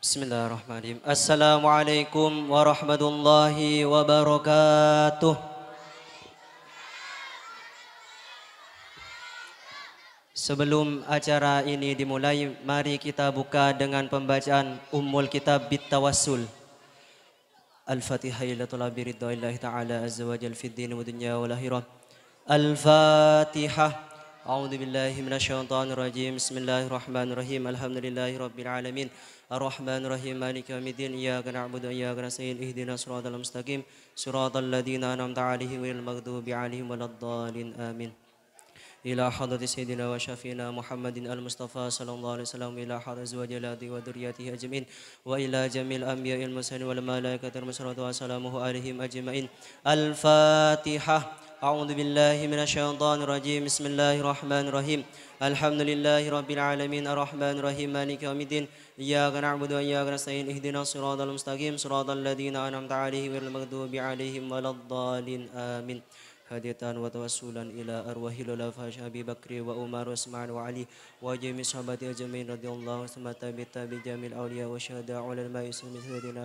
Bismillahirrahmanirrahim. Assalamualaikum warahmatullahi wabarakatuh. Sebelum acara ini dimulai, mari kita buka dengan pembacaan Ummul Kitab Bittawassul. Al-Fatihah ila tulabi ridha Ta'ala azza wa jal fid din wa dunya wa lahirah. Al-Fatihah. أعوذ بالله من الشيطان الرجيم بسم الله الرحمن الرحيم الحمد لله رب العالمين الرحمن الرحيم مالك يوم الدين إياك نعبد وإياك نستعين اهدنا الصراط المستقيم صراط الذين أنعمت عليهم غير المغضوب عليهم ولا الضالين آمين إلى حضرة سيدنا وشفينا محمد المصطفى صلى الله عليه وسلم إلى حضرة أزواج الأدي وذريته أجمعين وإلى جميع الأنبياء المرسلين والملائكة المسرة وسلامه عليهم أجمعين الفاتحة أعوذ بالله من الشيطان الرجيم بسم الله الرحمن الرحيم الحمد لله رب العالمين الرحمن الرحيم مالك يوم الدين إياك نعبد وإياك نستعين اهدنا الصراط المستقيم صراط الذين أنعمت عليهم غير المغضوب عليهم ولا الضالين آمين هدية وتوسلا إلى أرواح الخلفاء أبي بكر وعمر وعثمان وعلي وجميع صحابته أجمعين رضي الله تابعين تابعين جميع الأولياء والشهداء على الماء سيدنا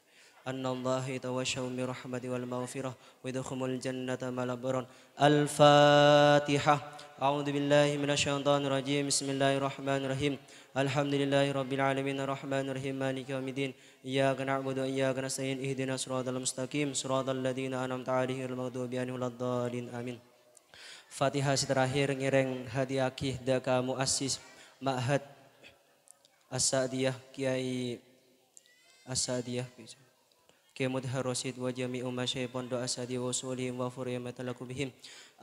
أن الله يتوشوا برحمة والمغفرة ويدخم الجنة ملبرا الفاتحة أعوذ بالله من الشيطان الرجيم بسم الله الرحمن الرحيم الحمد لله رب العالمين الرحمن الرحيم مالك يوم الدين إياك نعبد وإياك نستعين اهدنا الصراط المستقيم صراط الذين أنعمت عليهم المغضوب عليهم ولا الضالين آمين Fatihah si terakhir ngireng hadi akih daka muassis ma'had as-sadiyah kiai as-sadiyah كمدها الرشيد وجميع ما شيبون دعا أسد وصولهم وفر يمتلك بهم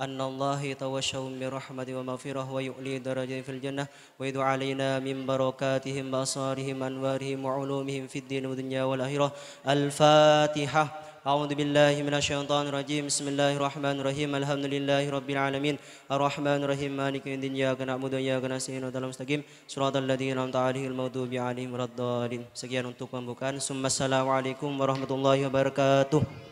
أن الله يتوشوا من رحمة ومغفرة ويؤلي درجة في الجنة ويدعو علينا من بركاتهم وأسرارهم أنوارهم وعلومهم في الدين والدنيا والآخرة الفاتحة أعوذ بالله من الشيطان الرجيم بسم الله الرحمن الرحيم الحمد لله رب العالمين الرحمن الرحيم مالك يوم الدين إياك نعبد وإياك نستعين اهدنا المستقيم صراط الذين أنعمت عليهم المغضوب عليهم ولا الضالين سكيان untuk pembukaan ثم السلام عليكم ورحمة الله وبركاته